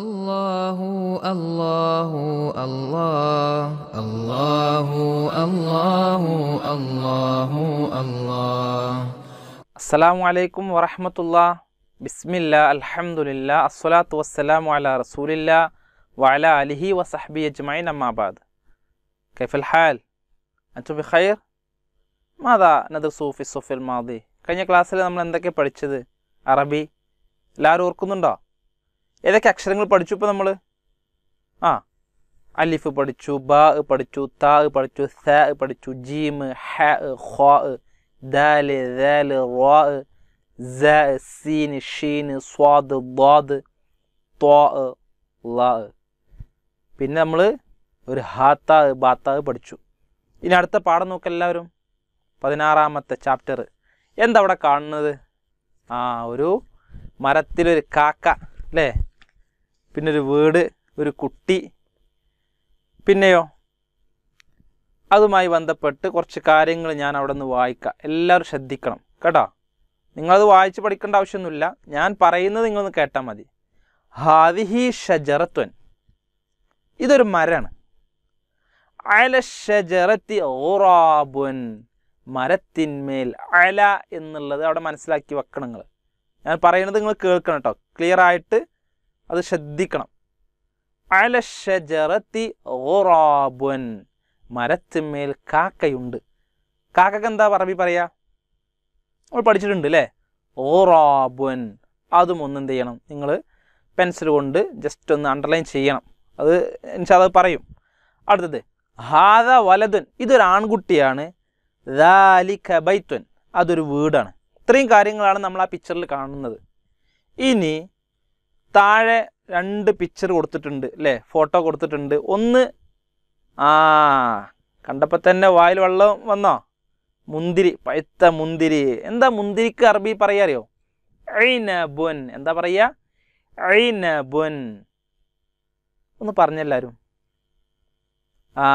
الله الله الله الله الله الله الله السلام عليكم ورحمة الله بسم الله الحمد لله الصلاة والسلام على رسول الله وعلى آله وصحبه أجمعين أما بعد كيف الحال؟ أنتم بخير؟ ماذا ندرس في الصف الماضي؟ കഴിഞ്ഞ ക്ലാസ്സിൽ നമ്മൾ എന്തൊക്കെ പഠിച്ചത് عربي لا ഓർക്കുന്നുണ്ടോ ഏതൊക്കെ അക്ഷരങ്ങൾ പഠിച്ചു ഇപ്പോൾ നമ്മൾ ആ അലിഫ് പഠിച്ചു ബ പഠിച്ചു ത പഠിച്ചു സ പഠിച്ചു ജീം ഹ ഹ ദാല് ദാല് റോ സ സീൻ ഷീൻ സ്വാദ് ദ്വാദ് ത്വാ ല പിന്നെ നമ്മൾ ഒരു ഹാത്ത ബാത്ത പഠിച്ചു ഇനി അടുത്ത പാഠം നോക്ക എല്ലാവരും പതിനാറാമത്തെ ചാപ്റ്റർ എന്താ അവിടെ കാണുന്നത് ആ ഒരു മരത്തിലൊരു കാക്ക അല്ലേ പിന്നെ ഒരു വീട് ഒരു കുട്ടി പിന്നെയോ അതുമായി ബന്ധപ്പെട്ട് കുറച്ച് കാര്യങ്ങൾ ഞാൻ അവിടെ നിന്ന് വായിക്കാം എല്ലാവരും ശ്രദ്ധിക്കണം കേട്ടോ നിങ്ങളത് വായിച്ച് പഠിക്കേണ്ട ആവശ്യമൊന്നുമില്ല ഞാൻ പറയുന്നത് നിങ്ങളൊന്ന് കേട്ടാൽ മതി ഹാദിഹി ഷജറത്വൻ ഇതൊരു മരമാണ് അയല ഷജറത്തി ഓറാബുൻ മരത്തിന്മേൽ അയല എന്നുള്ളത് അവിടെ മനസ്സിലാക്കി വെക്കണം നിങ്ങൾ ഞാൻ പറയുന്നത് നിങ്ങൾ കേൾക്കണം കേട്ടോ ക്ലിയർ ആയിട്ട് അത് ശ്രദ്ധിക്കണം അല ഓറാബുൻ മരത്തിന്മേൽ കാക്കയുണ്ട് കാക്കക്ക് എന്താ പറമ്പി പറയാ നമ്മൾ പഠിച്ചിട്ടുണ്ട് അല്ലേ ഓറാബുൻ അതും ഒന്ന് എന്ത് ചെയ്യണം നിങ്ങൾ പെൻസിൽ കൊണ്ട് ജസ്റ്റ് ഒന്ന് അണ്ടർലൈൻ ചെയ്യണം അത് എനിക്ക് അത് പറയും അടുത്തത് ഹാദ വലതുൻ ഇതൊരു ആൺകുട്ടിയാണ് ബൈത്വൻ അതൊരു വീടാണ് ഇത്രയും കാര്യങ്ങളാണ് നമ്മൾ ആ പിക്ചറിൽ കാണുന്നത് ഇനി താഴെ രണ്ട് പിക്ചർ കൊടുത്തിട്ടുണ്ട് അല്ലേ ഫോട്ടോ കൊടുത്തിട്ടുണ്ട് ഒന്ന് ആ കണ്ടപ്പോൾ തന്നെ വായിൽ വെള്ളം വന്നോ മുന്തിരി പഴുത്ത മുന്തിരി എന്താ മുന്തിരിക്ക് അറബി പറയാറിയോ ഐനബുൻ എന്താ പറയുക ഐനബുൻ ഒന്ന് പറഞ്ഞെല്ലാവരും ആ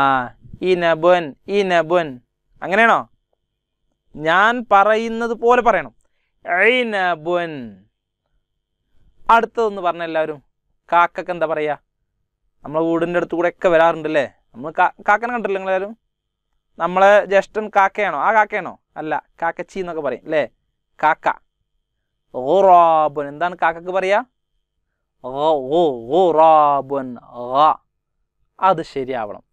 ഈ നബുൻ ഈ നബുൻ അങ്ങനെയാണോ ഞാൻ പറയുന്നത് പോലെ പറയണം ഐനബുൻ അടുത്തതെന്ന് പറഞ്ഞ എല്ലാവരും കാക്കൊക്കെ എന്താ പറയുക നമ്മളെ വീടിൻ്റെ അടുത്ത് കൂടെ ഒക്കെ വരാറുണ്ടല്ലേ നമ്മൾ കാക്കനെ കണ്ടില്ല നിങ്ങളെല്ലാവരും നമ്മളെ ജ്യേഷ്ഠൻ കാക്കയാണോ ആ കാക്കയാണോ അല്ല കാക്കച്ചി എന്നൊക്കെ പറയും അല്ലേ കാക്ക ഓ റോബൻ എന്താണ് കാക്കക്ക് പറയുക ഓ ഓ ഓ റോബൻ അത് ശരിയാവണം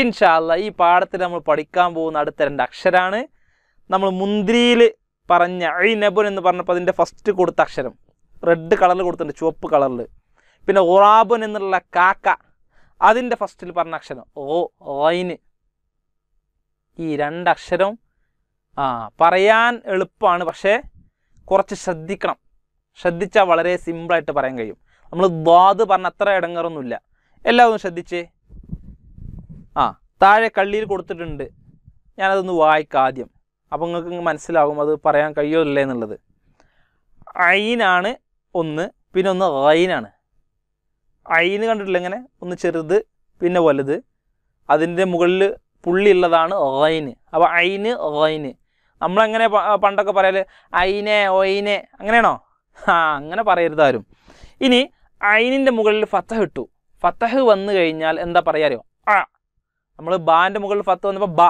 ഇൻഷാല്ല ഈ പാഠത്തിൽ നമ്മൾ പഠിക്കാൻ പോകുന്ന അടുത്ത രണ്ട് അക്ഷരമാണ് നമ്മൾ മുന്തിരിയിൽ പറഞ്ഞ ഐ നബുൻ എന്ന് പറഞ്ഞപ്പോൾ അതിൻ്റെ ഫസ്റ്റ് കൊടുത്ത അക്ഷരം റെഡ് കളറിൽ കൊടുത്തിട്ടുണ്ട് ചുവപ്പ് കളറിൽ പിന്നെ ഉറാബൻ എന്നുള്ള കാക്ക അതിൻ്റെ ഫസ്റ്റിൽ പറഞ്ഞ അക്ഷരം ഓ ഓയിന് ഈ രണ്ടക്ഷരം ആ പറയാൻ എളുപ്പമാണ് പക്ഷേ കുറച്ച് ശ്രദ്ധിക്കണം ശ്രദ്ധിച്ചാൽ വളരെ സിമ്പിളായിട്ട് പറയാൻ കഴിയും നമ്മൾ ദ്വാദ് പറഞ്ഞ അത്ര ഇടങ്ങറൊന്നുമില്ല എല്ലാവരും ശ്രദ്ധിച്ചേ ആ താഴെ കള്ളിയിൽ കൊടുത്തിട്ടുണ്ട് ഞാനതൊന്ന് വായിക്കാം ആദ്യം അപ്പോൾ നിങ്ങൾക്ക് മനസ്സിലാകും അത് പറയാൻ കഴിയുമല്ലേ എന്നുള്ളത് അയിനാണ് ഒന്ന് പിന്നെ ഒന്ന് ഐനാണ് ഐന് കണ്ടിട്ടില്ല ഇങ്ങനെ ഒന്ന് ചെറുത് പിന്നെ വലുത് അതിൻ്റെ മുകളിൽ പുള്ളിയുള്ളതാണ് ഐന് അപ്പോൾ ഐന് ഐന് നമ്മളങ്ങനെ പണ്ടൊക്കെ പറയല് ഐനെ ഒയിനെ അങ്ങനെയാണോ ആ അങ്ങനെ പറയരുത് ആരും ഇനി ഐനിൻ്റെ മുകളിൽ ഫത്തഹ് ഇട്ടു ഫത്തഹ് വന്നു കഴിഞ്ഞാൽ എന്താ പറയുക ആ നമ്മൾ ബാൻ്റെ മുകളിൽ ഫത്ത് വന്നപ്പോൾ ബ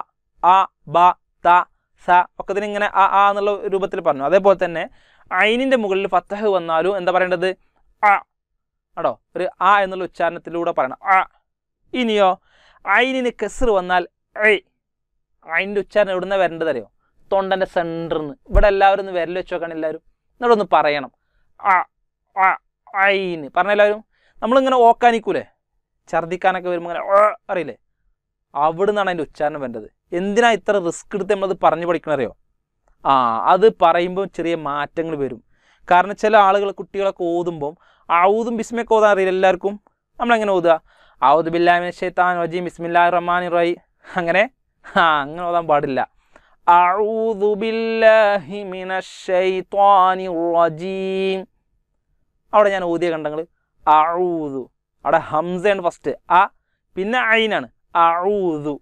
ആ ബ ത സ ഒക്കെ ഇങ്ങനെ ആ ആ എന്നുള്ള രൂപത്തിൽ പറഞ്ഞു അതേപോലെ തന്നെ ഐനിൻ്റെ മുകളിൽ ഫത്തഹ് വന്നാലും എന്താ പറയേണ്ടത് അ ആടോ ഒരു ആ എന്നുള്ള ഉച്ചാരണത്തിലൂടെ പറയണം അ ഇനിയോ ഐനിന് കെസർ വന്നാൽ ഐ ഐനിൻ്റെ ഉച്ചാരണം എവിടുന്ന വരേണ്ടത് അറിയോ തൊണ്ടൻ്റെ സെൻറ്ററിൽ നിന്ന് ഇവിടെ എല്ലാവരും ഒന്ന് വിരൽ വെച്ച് നോക്കണം എല്ലാവരും എന്നിട്ട് ഒന്ന് പറയണം ആ ആ ഐന് പറഞ്ഞ എല്ലാവരും നമ്മളിങ്ങനെ ഓക്കാനിക്കൂലേ ഛർദിക്കാനൊക്കെ വരുമ്പോൾ ഇങ്ങനെ അറിയില്ലേ അവിടുന്നാണ് അതിൻ്റെ ഉച്ചാരണം വേണ്ടത് എന്തിനാണ് ഇത്ര റിസ്ക് എടുത്ത് നമ്മളത് പറഞ്ഞു പഠിക്കണറിയോ ആ അത് പറയുമ്പോൾ ചെറിയ മാറ്റങ്ങൾ വരും കാരണം ചില ആളുകൾ കുട്ടികളൊക്കെ ഓതുമ്പം ഔദും ബിസ്മയൊക്കെ ഓതാൻ അറിയില്ല എല്ലാവർക്കും നമ്മളെങ്ങനെ ഓതുക ഔദ് ബില്ലാമിൻ ഷെയ്ത്താൻ വജീം ബിസ്മില്ലാ റഹ്മാൻ റായി അങ്ങനെ ആ അങ്ങനെ ഓതാൻ പാടില്ല അവിടെ ഞാൻ ഓതിയ കണ്ടങ്ങൾ അഴൂതു അവിടെ ഹംസയാണ് ഫസ്റ്റ് ആ പിന്നെ അയിനാണ് അഴൂതു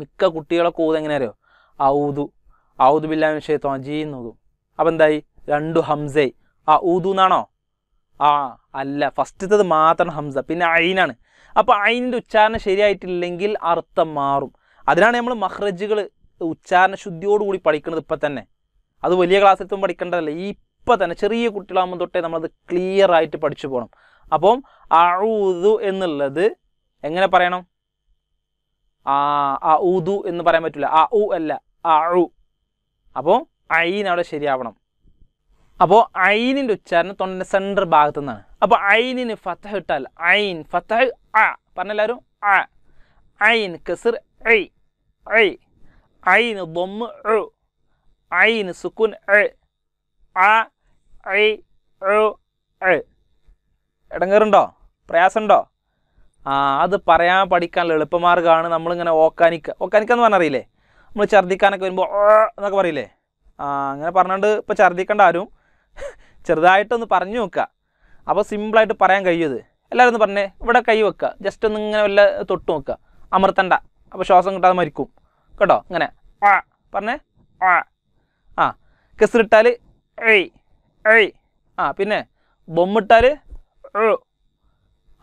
മിക്ക കുട്ടികളൊക്കെ ഓത് അറിയോ ഔതു ഔദുബില്ലാൻ ഷെയ്ത്തോൻ ജീൻ അപ്പം എന്തായി രണ്ടു ഹംസൈ ആ ഊദു എന്നാണോ ആ അല്ല ഫസ്റ്റത്തത് മാത്രം ഹംസ പിന്നെ അയിനാണ് അപ്പോൾ അയിൻ്റെ ഉച്ചാരണം ശരിയായിട്ടില്ലെങ്കിൽ അർത്ഥം മാറും അതിനാണ് നമ്മൾ മഹ്റജുകൾ ഉച്ചാരണ ശുദ്ധിയോടുകൂടി പഠിക്കുന്നത് ഇപ്പം തന്നെ അത് വലിയ ക്ലാസ്സിൽ എത്തുമ്പോൾ പഠിക്കേണ്ടതല്ല ഈ ഇപ്പം തന്നെ ചെറിയ കുട്ടികളാകുമ്പോൾ തൊട്ടേ നമ്മളത് ക്ലിയർ ആയിട്ട് പഠിച്ചു പോകണം അപ്പം അഴുതു എന്നുള്ളത് എങ്ങനെ പറയണം ആ അ ഊതു എന്ന് പറയാൻ പറ്റില്ല അ ഉ അല്ല അഴു അപ്പോൾ അയിന് അവിടെ ശരിയാവണം അപ്പോൾ ഐനിൻ്റെ ഉച്ചാരണം തൊണ്ടൻ്റെ സെൻറ്റർ ഭാഗത്തു നിന്നാണ് അപ്പോൾ ഐനിന് ഫത്തഹ് ഇട്ടാൽ ഐൻ ഫത്തഹ് അ പറഞ്ഞെല്ലാവരും അ ഐൻ കസർ ഐ ഐ ഐന് ബൊമ്മ ഐന് സുക്കുൻ എ അ ഐ എ എ ഇടങ്ങേറുണ്ടോ പ്രയാസമുണ്ടോ ആ അത് പറയാൻ പഠിക്കാനുള്ള എളുപ്പമാർഗ്ഗമാണ് നമ്മളിങ്ങനെ ഓക്കാനിക്ക ഓക്കാനിക്ക എന്ന് പറഞ്ഞറിയില്ലേ നമ്മൾ ഛർദ്ദിക്കാനൊക്കെ വരുമ്പോൾ എന്നൊക്കെ പറയില്ലേ ആ അങ്ങനെ പറഞ്ഞുകൊണ്ട് ഇപ്പോൾ ഛർദ്ദിക്കേണ്ട ആരും ചെറുതായിട്ടൊന്ന് പറഞ്ഞു നോക്കുക അപ്പോൾ സിമ്പിളായിട്ട് പറയാൻ കഴിയത് എല്ലാവരും ഒന്ന് പറഞ്ഞേ ഇവിടെ കൈ വെക്കുക ജസ്റ്റ് ഒന്ന് ഇങ്ങനെ വല്ല തൊട്ട് നോക്കുക അമർത്തണ്ട അപ്പോൾ ശ്വാസം കിട്ടാതെ മരിക്കും കേട്ടോ ഇങ്ങനെ ആ പറഞ്ഞേ ആ ആ കെസറിട്ടാൽ ഏയ് ഏയ് ആ പിന്നെ ബൊമ്മിട്ടാൽ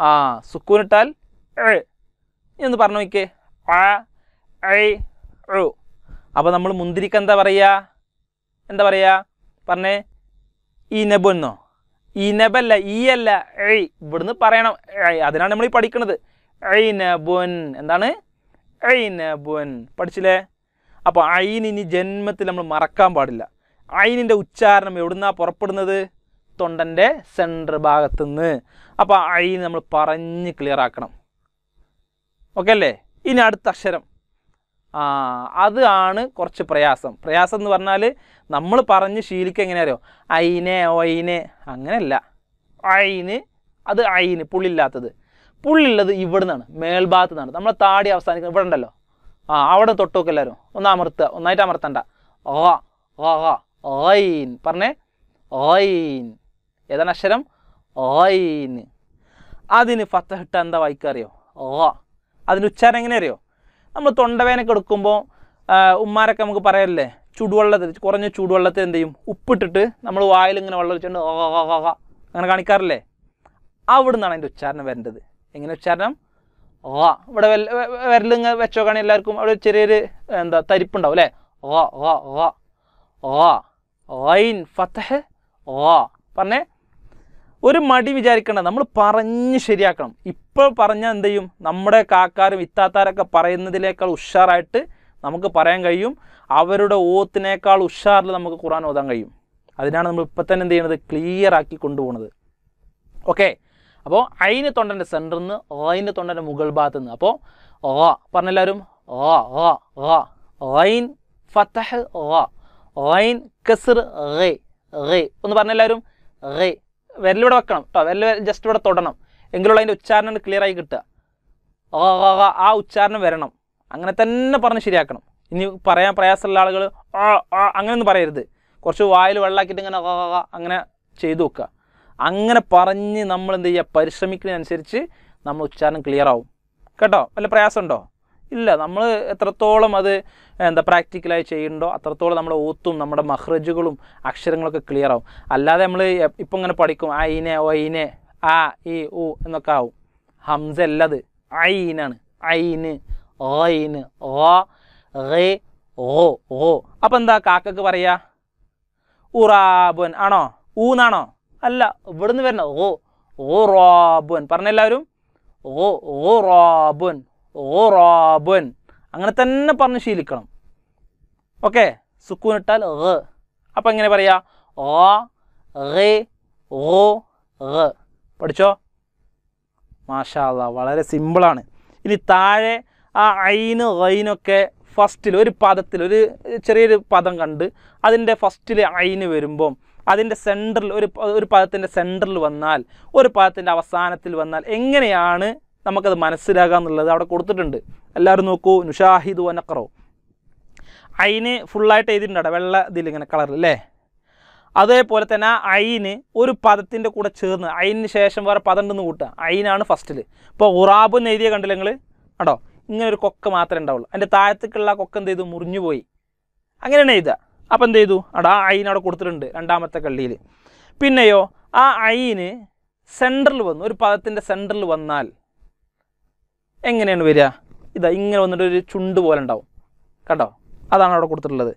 ആ സുക്കൂനിട്ടാൽ ഏ ഒന്ന് പറഞ്ഞു നോക്കിയേ ആ ഏയ് ഓ അപ്പോൾ നമ്മൾ മുന്തിരിക്ക് എന്താ പറയുക എന്താ പറയുക പറഞ്ഞേ ഈ ഇനബല്ല ഈ നെബല്ല ഈ അല്ല എയ് ഇവിടുന്ന് പറയണം എയ് അതിനാണ് നമ്മൾ ഈ പഠിക്കുന്നത് ഐനബുൻ എന്താണ് ഐ ഐനബുൻ പഠിച്ചില്ലേ അപ്പോൾ ഐനി ജന്മത്തിൽ നമ്മൾ മറക്കാൻ പാടില്ല ഐനിൻ്റെ ഉച്ചാരണം എവിടുന്നാണ് പുറപ്പെടുന്നത് തൊണ്ടൻ്റെ സെൻറ്റർ ഭാഗത്തുനിന്ന് അപ്പോൾ ഐ നമ്മൾ പറഞ്ഞ് ക്ലിയർ ആക്കണം ഓക്കെ അല്ലേ ഇനി അടുത്ത അക്ഷരം അതാണ് കുറച്ച് പ്രയാസം പ്രയാസം എന്ന് പറഞ്ഞാൽ നമ്മൾ പറഞ്ഞ് ശീലിക്കുക എങ്ങനെ അറിയോ അയിനെ ഒയിനെ അങ്ങനെയല്ല അയിന് അത് അയിന് പുള്ളില്ലാത്തത് പുള്ളിയുള്ളത് ഇവിടെ നിന്നാണ് മേൽഭാഗത്ത് നിന്നാണ് നമ്മളെ താടി അവസാനിക്കുന്നത് ഇവിടെ ഉണ്ടല്ലോ ആ അവിടെ തൊട്ടൊക്കെ എല്ലാവരും ഒന്ന് അമർത്തുക ഒന്നായിട്ട് അമർത്തണ്ട ഓയിൻ പറഞ്ഞേ ഓയിൻ ഏതാണ് അക്ഷരം ഓയിന് അതിന് ഫത്തഹിട്ട എന്താ വായിക്കാറിയോ അറിയോ ഓ അതിൻ്റെ ഉച്ചാരം എങ്ങനെയറിയോ നമ്മൾ തൊണ്ടവേനൊക്കെ എടുക്കുമ്പോൾ ഉമ്മാരൊക്കെ നമുക്ക് പറയല്ലേ ചൂടുവെള്ളത്തിൽ കുറഞ്ഞ ചൂടുവെള്ളത്തിൽ എന്ത് ചെയ്യും ഉപ്പിട്ടിട്ട് നമ്മൾ വായിൽ ഇങ്ങനെ വെള്ളം വെച്ചുകൊണ്ട് അങ്ങനെ കാണിക്കാറില്ലേ അവിടെ നിന്നാണ് അതിൻ്റെ ഉച്ചാരണം വരേണ്ടത് എങ്ങനെ ഉച്ചാരണം ഓ ഇവിടെ വിരലിങ്ങ് വെച്ചോക്കാണ് എല്ലാവർക്കും അവിടെ ചെറിയൊരു എന്താ തരിപ്പുണ്ടാവും അല്ലേ ഓ പറഞ്ഞേ ഒരു മടി വിചാരിക്കണം നമ്മൾ പറഞ്ഞ് ശരിയാക്കണം ഇപ്പോൾ പറഞ്ഞാൽ എന്ത് ചെയ്യും നമ്മുടെ കാക്കാരും ഇത്താത്താരൊക്കെ പറയുന്നതിനേക്കാൾ ഉഷാറായിട്ട് നമുക്ക് പറയാൻ കഴിയും അവരുടെ ഓത്തിനേക്കാൾ ഉഷാറിൽ നമുക്ക് ഖുറാൻ ഓതാൻ കഴിയും അതിനാണ് നമ്മൾ ഇപ്പം തന്നെ എന്ത് ചെയ്യുന്നത് ക്ലിയർ ആക്കി കൊണ്ടുപോകുന്നത് ഓക്കെ അപ്പോൾ അയിന് തൊണ്ടൻ്റെ സെൻറ്ററിൽ നിന്ന് റൈന് തൊണ്ടൻ്റെ മുകൾ ഭാഗത്ത് നിന്ന് അപ്പോൾ റ പറഞ്ഞെല്ലാവരും റൈൻ ഫത്തഹ് റൈൻ കസർ റേ റേ ഒന്ന് പറഞ്ഞെല്ലാവരും റേ വിരലിവിടെ വെക്കണം കേട്ടോ വിരൽ ജസ്റ്റ് ഇവിടെ തൊടണം എങ്കിലുള്ള അതിൻ്റെ ഉച്ചാരണം ക്ലിയർ ആയി കിട്ടുക ആ ഉച്ചാരണം വരണം അങ്ങനെ തന്നെ പറഞ്ഞ് ശരിയാക്കണം ഇനി പറയാൻ പ്രയാസമുള്ള ആളുകൾ അങ്ങനെയൊന്നും പറയരുത് കുറച്ച് വായിൽ വെള്ളമാക്കിയിട്ട് ഇങ്ങനെ അങ്ങനെ ചെയ്തു വെക്കുക അങ്ങനെ പറഞ്ഞ് നമ്മൾ എന്ത് ചെയ്യുക പരിശ്രമിക്കുന്നതിനനുസരിച്ച് നമ്മൾ ഉച്ചാരണം ക്ലിയർ ആവും കേട്ടോ വല്ല പ്രയാസമുണ്ടോ ഇല്ല നമ്മൾ എത്രത്തോളം അത് എന്താ പ്രാക്ടിക്കലായി ചെയ്യുന്നുണ്ടോ അത്രത്തോളം നമ്മുടെ ഊത്തും നമ്മുടെ മഹ്റജുകളും അക്ഷരങ്ങളൊക്കെ ക്ലിയർ ആവും അല്ലാതെ നമ്മൾ ഇപ്പം ഇങ്ങനെ പഠിക്കും ആ ഇനെ ഓ ഇനെ ആ ഇ ഉ എന്നൊക്കെ ആവും ഹംസ അല്ലത് ഐനാണ് ഐന് ഓയിന് ഓ റേ ഓ ഓ അപ്പം എന്താ കാക്കക്ക് പറയാ ഉറാബുൻ ആണോ ഊന്നാണോ അല്ല ഇവിടുന്ന് വരണോ ഓ ഓ റോബുൻ പറഞ്ഞെല്ലാവരും ഓ ഓ റോബുൻ ഓ റോബുൻ അങ്ങനെ തന്നെ പറഞ്ഞ് ശീലിക്കണം ഓക്കെ സുക്കൂൻ ഇട്ടാൽ ഏ അപ്പം എങ്ങനെ പറയാ ഓ റേ ഓ ഏ പഠിച്ചോ മാഷാല്ല വളരെ സിമ്പിളാണ് ഇനി താഴെ ആ ഐന് ഐനൊക്കെ ഫസ്റ്റിൽ ഒരു പദത്തിൽ ഒരു ചെറിയൊരു പദം കണ്ട് അതിൻ്റെ ഫസ്റ്റിൽ ഐന് വരുമ്പം അതിൻ്റെ സെൻറ്ററിൽ ഒരു ഒരു പദത്തിൻ്റെ സെൻറ്ററിൽ വന്നാൽ ഒരു പദത്തിൻ്റെ അവസാനത്തിൽ വന്നാൽ എങ്ങനെയാണ് നമുക്കത് മനസ്സിലാകുക എന്നുള്ളത് അവിടെ കൊടുത്തിട്ടുണ്ട് എല്ലാവരും നോക്കൂ നുഷാഹിദ് വനക്കറോ അയിന് ഫുള്ളായിട്ട് എഴുതിയിട്ടുണ്ടോ വെള്ള ഇതിൽ ഇങ്ങനെ കളർ അല്ലേ അതേപോലെ തന്നെ ആ അയിന് ഒരു പദത്തിൻ്റെ കൂടെ ചേർന്ന് അയിന് ശേഷം വേറെ പദം ഉണ്ടെന്ന് കൂട്ടുക അയിനാണ് ഫസ്റ്റിൽ ഇപ്പോൾ ഉറാബ് എന്ന് എഴുതിയ കണ്ടില്ല നിങ്ങൾ കണ്ടോ ഇങ്ങനെ ഒരു കൊക്ക മാത്രമേ ഉണ്ടാവുള്ളൂ അതിൻ്റെ താഴത്തേക്കുള്ള കൊക്ക എന്ത് ചെയ്തു മുറിഞ്ഞു പോയി അങ്ങനെയാണ് എഴുതുക അപ്പോൾ എന്ത് ചെയ്തു അടാ ആ അയിന് അവിടെ കൊടുത്തിട്ടുണ്ട് രണ്ടാമത്തെ കള്ളിയിൽ പിന്നെയോ ആ അയിന് സെൻറ്ററിൽ വന്നു ഒരു പദത്തിൻ്റെ സെൻറ്ററിൽ വന്നാൽ എങ്ങനെയാണ് വരിക ഇതാ ഇങ്ങനെ വന്നിട്ട് ഒരു ചുണ്ട് പോലെ ഉണ്ടാവും കണ്ടോ അതാണ് അവിടെ കൊടുത്തിട്ടുള്ളത്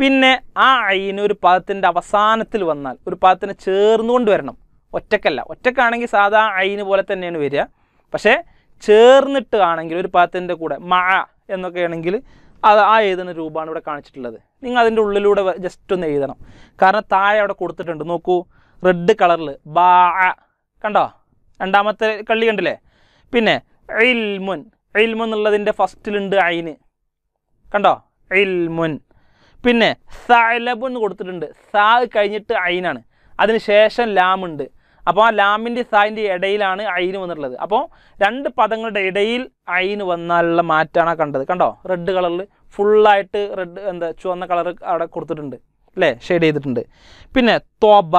പിന്നെ ആ അയിന് ഒരു പദത്തിൻ്റെ അവസാനത്തിൽ വന്നാൽ ഒരു പദത്തിന് ചേർന്നുകൊണ്ട് വരണം ഒറ്റക്കല്ല ഒറ്റക്കാണെങ്കിൽ സാധാ അയിന് പോലെ തന്നെയാണ് വരിക പക്ഷേ ചേർന്നിട്ട് ആണെങ്കിൽ ഒരു പദത്തിൻ്റെ കൂടെ മ എന്നൊക്കെ ആണെങ്കിൽ അത് ആ എഴുതുന്ന രൂപമാണ് ഇവിടെ കാണിച്ചിട്ടുള്ളത് നിങ്ങൾ അതിൻ്റെ ഉള്ളിലൂടെ ജസ്റ്റ് ഒന്ന് എഴുതണം കാരണം താഴെ അവിടെ കൊടുത്തിട്ടുണ്ട് നോക്കൂ റെഡ് കളറിൽ ബാ കണ്ടോ രണ്ടാമത്തെ കള്ളി കണ്ടില്ലേ പിന്നെ ഇൽമുൻ എൽമുൻ എന്നുള്ളതിൻ്റെ ഫസ്റ്റിലുണ്ട് അയിന് കണ്ടോ ഇൽമുൻ പിന്നെ സലബ് എന്ന് കൊടുത്തിട്ടുണ്ട് സാ കഴിഞ്ഞിട്ട് ഐനാണ് അതിന് ശേഷം ലാമുണ്ട് അപ്പോൾ ആ ലാമിൻ്റെ സായിൻ്റെ ഇടയിലാണ് അയിന് വന്നിട്ടുള്ളത് അപ്പോൾ രണ്ട് പദങ്ങളുടെ ഇടയിൽ അയിന് വന്നാലുള്ള മാറ്റാണ് കണ്ടത് കണ്ടോ റെഡ് കളറിൽ ഫുള്ളായിട്ട് റെഡ് എന്താ ചുവന്ന കളർ അവിടെ കൊടുത്തിട്ടുണ്ട് അല്ലേ ഷെയ്ഡ് ചെയ്തിട്ടുണ്ട് പിന്നെ തോ ബ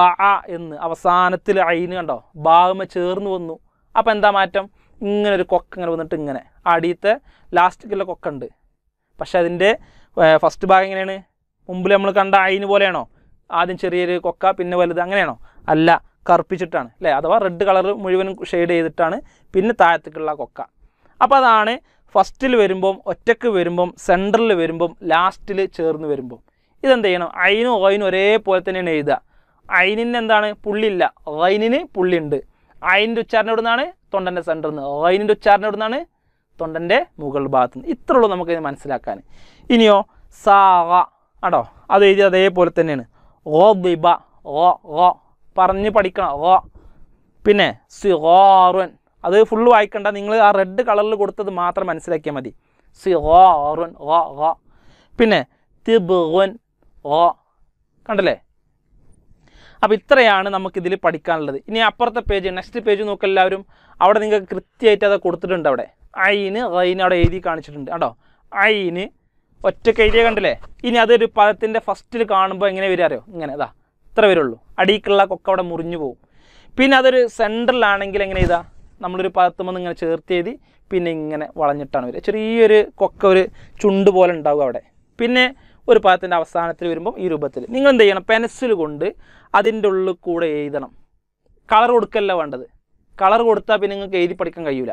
എന്ന് അവസാനത്തിൽ അയിന് കണ്ടോ ബാഗമ ചേർന്ന് വന്നു അപ്പോൾ എന്താ മാറ്റം ഇങ്ങനെ ഒരു കൊക്ക ഇങ്ങനെ വന്നിട്ട് ഇങ്ങനെ അടിയത്തെ ലാസ്റ്റിക്കുള്ള കൊക്കുണ്ട് പക്ഷെ അതിൻ്റെ ഫസ്റ്റ് ഭാഗം എങ്ങനെയാണ് മുമ്പിൽ നമ്മൾ കണ്ട അയിന് പോലെയാണോ ആദ്യം ചെറിയൊരു കൊക്ക പിന്നെ വലുത് അങ്ങനെയാണോ അല്ല കറുപ്പിച്ചിട്ടാണ് അല്ലേ അഥവാ റെഡ് കളർ മുഴുവനും ഷെയ്ഡ് ചെയ്തിട്ടാണ് പിന്നെ താഴത്തേക്കുള്ള കൊക്ക അപ്പോൾ അതാണ് ഫസ്റ്റിൽ വരുമ്പം ഒറ്റക്ക് വരുമ്പം സെൻറ്ററിൽ വരുമ്പം ലാസ്റ്റിൽ ചേർന്ന് വരുമ്പം ഇതെന്ത് ചെയ്യണം അയിനും ഓയിനും ഒരേപോലെ തന്നെയാണ് എഴുതുക അയിനിന് എന്താണ് പുള്ളിയില്ല ഓയിനിന് പുള്ളിയുണ്ട് അയിൻ്റെ ഉച്ചാരണം എവിടുന്നാണ് തൊണ്ടൻ്റെ സെൻറ്ററിൽ നിന്ന് ഓയിനിൻ്റെ ഉച്ചാരണം എവിടുന്നാണ് തൊണ്ടൻ്റെ മുകൾ ഭാഗത്ത് നിന്ന് ഇത്രയുള്ളൂ നമുക്കിത് മനസ്സിലാക്കാൻ ഇനിയോ സാവ ആട്ടോ അത് എഴുതി അതേപോലെ തന്നെയാണ് ഓ ബിബ ഓ ഓ പറഞ്ഞ് പഠിക്കണം ഓ പിന്നെ സിറോറുൻ അത് ഫുള്ള് വായിക്കണ്ട നിങ്ങൾ ആ റെഡ് കളറിൽ കൊടുത്തത് മാത്രം മനസ്സിലാക്കിയാൽ മതി സി ഓ ഓ പിന്നെ തിബുൻ ഓ കണ്ടല്ലേ അപ്പോൾ ഇത്രയാണ് നമുക്കിതിൽ പഠിക്കാനുള്ളത് ഇനി അപ്പുറത്തെ പേജ് നെക്സ്റ്റ് പേജ് നോക്കെല്ലാവരും അവിടെ നിങ്ങൾക്ക് കൃത്യമായിട്ട് അത് കൊടുത്തിട്ടുണ്ട് അവിടെ ഐന് റൈന് അവിടെ എഴുതി കാണിച്ചിട്ടുണ്ട് കേട്ടോ ഐന് ഒറ്റ എഴുതിയ കണ്ടില്ലേ ഇനി അതൊരു പഴത്തിൻ്റെ ഫസ്റ്റിൽ കാണുമ്പോൾ എങ്ങനെ വരിക അറിയോ ഇങ്ങനെ ഇതാ ഇത്ര വരുള്ളൂ അടീക്കുള്ള കൊക്ക അവിടെ മുറിഞ്ഞു പോകും പിന്നെ അതൊരു സെൻറ്ററിലാണെങ്കിൽ എങ്ങനെ ഇതാ നമ്മളൊരു പഴത്തുമെന്ന് ഇങ്ങനെ ചേർത്ത് എഴുതി പിന്നെ ഇങ്ങനെ വളഞ്ഞിട്ടാണ് വരിക ചെറിയൊരു കൊക്ക ഒരു ചുണ്ട് പോലെ ഉണ്ടാവും അവിടെ പിന്നെ ഒരു പദത്തിൻ്റെ അവസാനത്തിൽ വരുമ്പോൾ ഈ രൂപത്തിൽ നിങ്ങൾ എന്ത് ചെയ്യണം പെൻസിൽ കൊണ്ട് അതിൻ്റെ ഉള്ളിൽ കൂടെ എഴുതണം കളർ കൊടുക്കല്ല വേണ്ടത് കളർ കൊടുത്താൽ പിന്നെ നിങ്ങൾക്ക് എഴുതി പഠിക്കാൻ കഴിയില്ല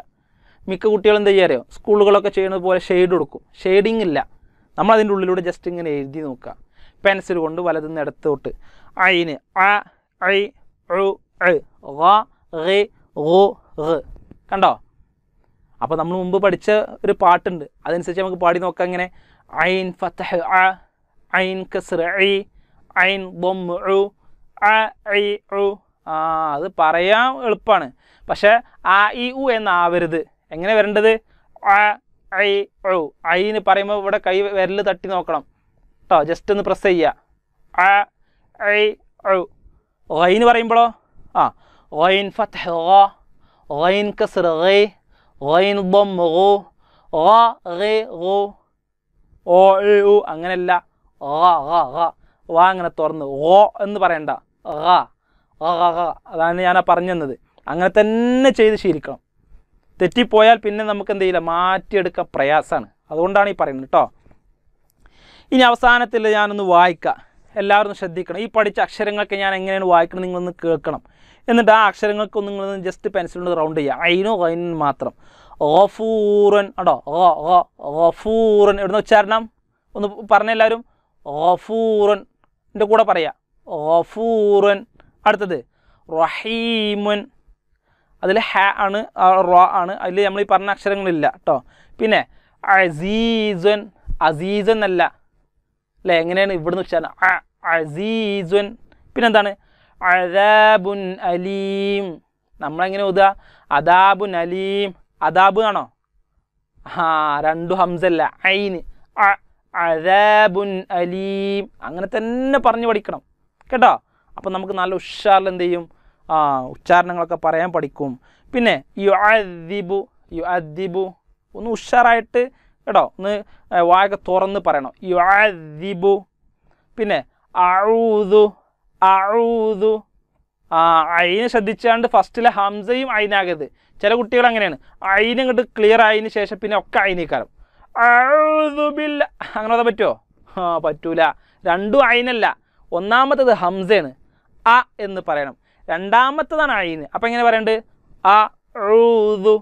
മിക്ക കുട്ടികളും എന്ത് ചെയ്യാറിയോ സ്കൂളുകളൊക്കെ ചെയ്യുന്നത് പോലെ ഷെയ്ഡ് കൊടുക്കും ഷെയ്ഡിങ് ഇല്ല നമ്മൾ അതിൻ്റെ ഉള്ളിലൂടെ ജസ്റ്റ് ഇങ്ങനെ എഴുതി നോക്കുക പെൻസിൽ കൊണ്ട് വലതുനിന്ന് ഇടത്തോട്ട് ഐന് അ ഐ ഉ കണ്ടോ അപ്പോൾ നമ്മൾ മുമ്പ് പഠിച്ച ഒരു പാട്ടുണ്ട് അതനുസരിച്ച് നമുക്ക് പാടി നോക്കാം ഇങ്ങനെ ഐൻ ഫത്തഹ് അ ഐൻ കസ്ര ഐ ഐൻ ബൊം ഉ അ ഐ ഉ ആ അത് പറയാൻ എളുപ്പമാണ് പക്ഷേ ആ ഇ ഉ എന്നാവരുത് എങ്ങനെ വരേണ്ടത് ഐ ഔ ഐന്ന് പറയുമ്പോൾ ഇവിടെ കൈ വിരൽ തട്ടി നോക്കണം കേട്ടോ ജസ്റ്റ് ഒന്ന് പ്രസ് ചെയ്യുക ആ ഐ ഔ ഓയിന് പറയുമ്പോളോ ആ ഓയിൻ ഫത്ത് ഓയിൻ കസർ ഓയിൻ ബൊം ഓ ഓ ഓ എ ഉ അങ്ങനെയല്ല ആ വാ അങ്ങനെ തുറന്ന് ഓ എന്ന് പറയണ്ട ആ ആ അതാണ് ഞാൻ പറഞ്ഞത് അങ്ങനെ തന്നെ ചെയ്ത് ശീലിക്കണം തെറ്റിപ്പോയാൽ പിന്നെ നമുക്ക് എന്ത് ചെയ്യില്ല മാറ്റിയെടുക്കാൻ പ്രയാസമാണ് അതുകൊണ്ടാണ് ഈ പറയുന്നത് കേട്ടോ ഇനി അവസാനത്തിൽ ഞാനൊന്ന് വായിക്കാം എല്ലാവരും ശ്രദ്ധിക്കണം ഈ പഠിച്ച അക്ഷരങ്ങളൊക്കെ ഞാൻ എങ്ങനെയാണ് വായിക്കണം നിങ്ങളൊന്ന് കേൾക്കണം എന്നിട്ട് ആ അക്ഷരങ്ങൾക്ക് നിങ്ങളൊന്ന് ജസ്റ്റ് കൊണ്ട് റൗണ്ട് ചെയ്യുക ഐനോ ഐനൻ മാത്രം ഓഫൂറൻ അടോ ഓഫൂറൻ എവിടുന്ന് ഉച്ചാരണം ഒന്ന് പറഞ്ഞ എല്ലാവരും ഓഫൂറൻ എൻ്റെ കൂടെ പറയാം ഓഫൂറൻ അടുത്തത് റഹീമുൻ അതിൽ ഹ ആണ് റോ ആണ് അതിൽ നമ്മൾ ഈ പറഞ്ഞ അക്ഷരങ്ങളില്ല കേട്ടോ പിന്നെ അസീസൻ അസീസൻ അല്ല അല്ലേ എങ്ങനെയാണ് ഇവിടുന്ന് വെച്ചാൽ അസീസൻ പിന്നെ എന്താണ് അദാബുൻ അലീം നമ്മളെങ്ങനെ ഓതുക അദാബുൻ അലീം അദാബ് ആണോ ആ രണ്ടു ഹംസല്ല ഐന് അദാബുൻ അലീം അങ്ങനെ തന്നെ പറഞ്ഞു പഠിക്കണം കേട്ടോ അപ്പം നമുക്ക് നല്ല ഉഷാറിൽ എന്ത് ചെയ്യും ഉച്ചാരണങ്ങളൊക്കെ പറയാൻ പഠിക്കും പിന്നെ യു അദ്ദിബു യു അദ്ദിബു ഒന്ന് ഉഷാറായിട്ട് കേട്ടോ ഒന്ന് വായൊക്കെ തുറന്ന് പറയണം യു അദ്ദിബു പിന്നെ അഴൂതു അഴൂതു അയിന് ശ്രദ്ധിച്ചാണ്ട് ഫസ്റ്റിലെ ഹംസയും അയിനാകരുത് ചില കുട്ടികൾ അങ്ങനെയാണ് അയിന് ഇങ്ങോട്ട് ക്ലിയർ ആയതിന് ശേഷം പിന്നെ ഒക്കെ അയിനേക്കാരം അഴുതുബില്ല അങ്ങനെ പറയാൻ പറ്റുമോ ആ പറ്റൂല രണ്ടും അയിനല്ല ഒന്നാമത്തത് ഹംസയാണ് അ എന്ന് പറയണം രണ്ടാമത്തതാണ് അഴീന് അപ്പം എങ്ങനെ പറയേണ്ടത് ആ ഊതു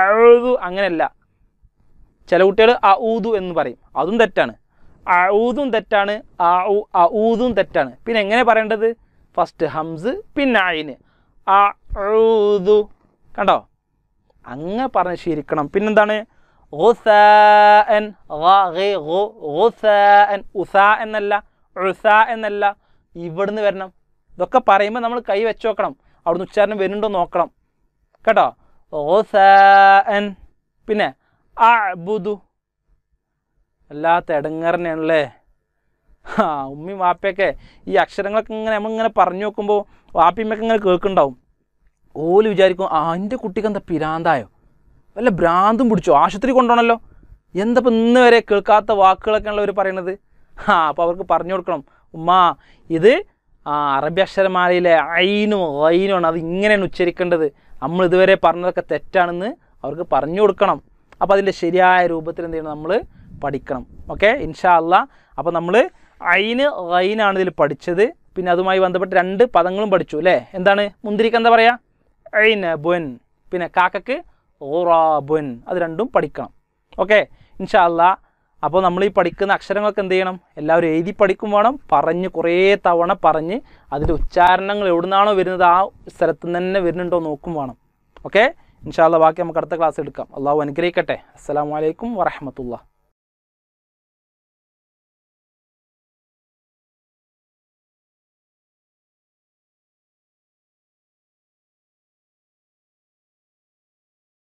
അഴുതു അങ്ങനെയല്ല ചില കുട്ടികൾ അ ഊതു എന്ന് പറയും അതും തെറ്റാണ് അഴുതും തെറ്റാണ് ആ ഊതും തെറ്റാണ് പിന്നെ എങ്ങനെ പറയേണ്ടത് ഫസ്റ്റ് ഹംസ് പിന്നെ അയിന് അഊതു കണ്ടോ അങ്ങ് പറഞ്ഞ് ശീലിക്കണം പിന്നെന്താണ് എന്നല്ല എന്നല്ല ഇവിടുന്ന് വരണം ഇതൊക്കെ പറയുമ്പോൾ നമ്മൾ കൈ വെച്ച് നോക്കണം അവിടുന്ന് ഉച്ചാരണം വരുന്നുണ്ടോ നോക്കണം കേട്ടോ ഓ പിന്നെ അബുദു അല്ലാത്ത ഇടങ്ങറിനാണല്ലേ ആ ഉമ്മയും വാപ്പയൊക്കെ ഈ അക്ഷരങ്ങളൊക്കെ ഇങ്ങനെ നമ്മളിങ്ങനെ പറഞ്ഞു നോക്കുമ്പോൾ വാപ്പിയമ്മയൊക്കെ ഇങ്ങനെ കേൾക്കുന്നുണ്ടാവും ഓല് വിചാരിക്കും ആ എൻ്റെ കുട്ടിക്ക് എന്താ പിരാന്തായോ വല്ല ഭ്രാന്തും പിടിച്ചോ ആശുപത്രി എന്താ ഇപ്പം ഇന്ന് വരെ കേൾക്കാത്ത വാക്കുകളൊക്കെയാണല്ലോ അവർ പറയണത് ആ അപ്പോൾ അവർക്ക് പറഞ്ഞു കൊടുക്കണം ഉമ്മ ഇത് ആ അറബി അക്ഷരമാലയിലെ ഐനും ഐനുമാണ് അത് ഇങ്ങനെയാണ് ഉച്ചരിക്കേണ്ടത് നമ്മൾ ഇതുവരെ പറഞ്ഞതൊക്കെ തെറ്റാണെന്ന് അവർക്ക് പറഞ്ഞു കൊടുക്കണം അപ്പോൾ അതിൻ്റെ ശരിയായ രൂപത്തിൽ എന്ത് ചെയ്യണം നമ്മൾ പഠിക്കണം ഓക്കെ ഇൻഷാ അല്ല അപ്പോൾ നമ്മൾ ഐന് ഐനാണ് ഇതിൽ പഠിച്ചത് പിന്നെ അതുമായി ബന്ധപ്പെട്ട് രണ്ട് പദങ്ങളും പഠിച്ചു അല്ലേ എന്താണ് മുന്തിരിക്ക് എന്താ പറയുക ഐന ബുൻ പിന്നെ കാക്കക്ക് ഓറാബുൻ അത് രണ്ടും പഠിക്കണം ഓക്കെ ഇൻഷാ അല്ലാ അപ്പോൾ നമ്മൾ ഈ പഠിക്കുന്ന അക്ഷരങ്ങളൊക്കെ എന്ത് ചെയ്യണം എല്ലാവരും എഴുതി പഠിക്കും വേണം പറഞ്ഞ് കുറേ തവണ പറഞ്ഞ് അതിൻ്റെ ഉച്ചാരണങ്ങൾ എവിടുന്നാണോ വരുന്നത് ആ സ്ഥലത്ത് തന്നെ വരുന്നുണ്ടോ നോക്കും വേണം ഓക്കെ ഇൻഷാല്ല ബാക്കി നമുക്ക് അടുത്ത ക്ലാസ് എടുക്കാം അള്ളാഹു അനുഗ്രഹിക്കട്ടെ അസ്സാം വലൈക്കും വരഹമത്തുള്ള